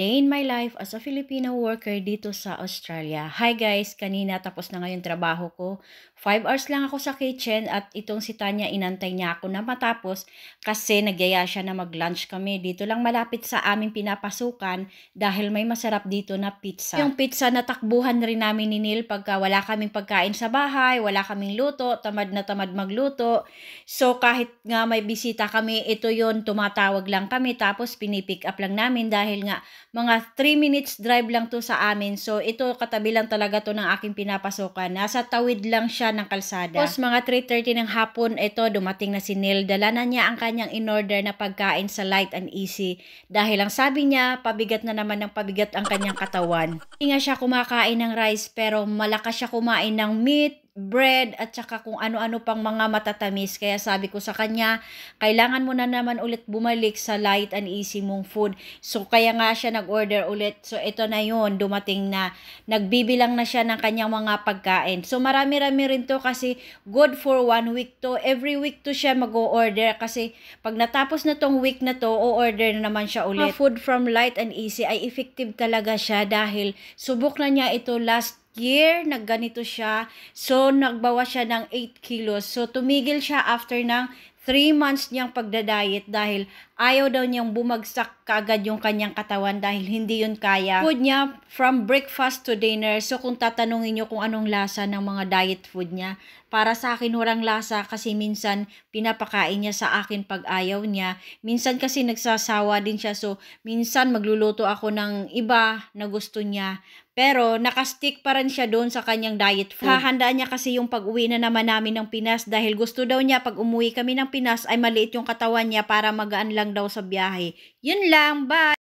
day in my life as a Filipino worker dito sa Australia. Hi guys, kanina tapos na ngayon trabaho ko. 5 hours lang ako sa kitchen at itong si Tanya inantay niya ako na matapos kasi nagyaya siya na mag-lunch kami. Dito lang malapit sa aming pinapasukan dahil may masarap dito na pizza. Yung pizza na takbuhan rin namin ni Neil pagka wala kaming pagkain sa bahay, wala kaming luto, tamad na tamad magluto. So kahit nga may bisita kami, ito yon tumatawag lang kami tapos pinipick up lang namin dahil nga mga 3 minutes drive lang to sa amin. So, ito katabi lang talaga to ng aking pinapasokan. Nasa tawid lang siya ng kalsada. Tapos, mga 3.30 ng hapon, ito, dumating na si Neil. Dala na niya ang kanyang in-order na pagkain sa light and easy. Dahil ang sabi niya, pabigat na naman ng pabigat ang kanyang katawan. Hindi nga siya kumakain ng rice, pero malakas siya kumain ng meat, bread at saka kung ano-ano pang mga matatamis. Kaya sabi ko sa kanya, kailangan mo na naman ulit bumalik sa light and easy mong food. So kaya nga siya nag-order ulit. So ito na yon dumating na. Nagbibilang na siya ng kanyang mga pagkain. So marami-rami rin to kasi good for one week to. Every week to siya mag-order kasi pag natapos na tong week na to, o-order na naman siya ulit. Food from light and easy ay effective talaga siya dahil subok na niya ito last year, nagganito siya. So, nagbawa siya ng 8 kilos. So, tumigil siya after ng 3 months niyang pagda-diet dahil ayaw daw niyang bumagsak kaagad yung kanyang katawan dahil hindi yun kaya. Food niya from breakfast to dinner. So kung tatanungin niyo kung anong lasa ng mga diet food niya, para sa akin walang lasa kasi minsan pinapakain niya sa akin pag ayaw niya. Minsan kasi nagsasawa din siya so minsan magluluto ako ng iba na gusto niya pero nakastick pa rin siya doon sa kanyang diet food. Hahanda niya kasi yung pag-uwi na naman namin ng Pinas dahil gusto daw niya pag umuwi kami ng Pinas ay maliit yung katawan niya para magaan lang daw sa biyahe. Yun lang, bye!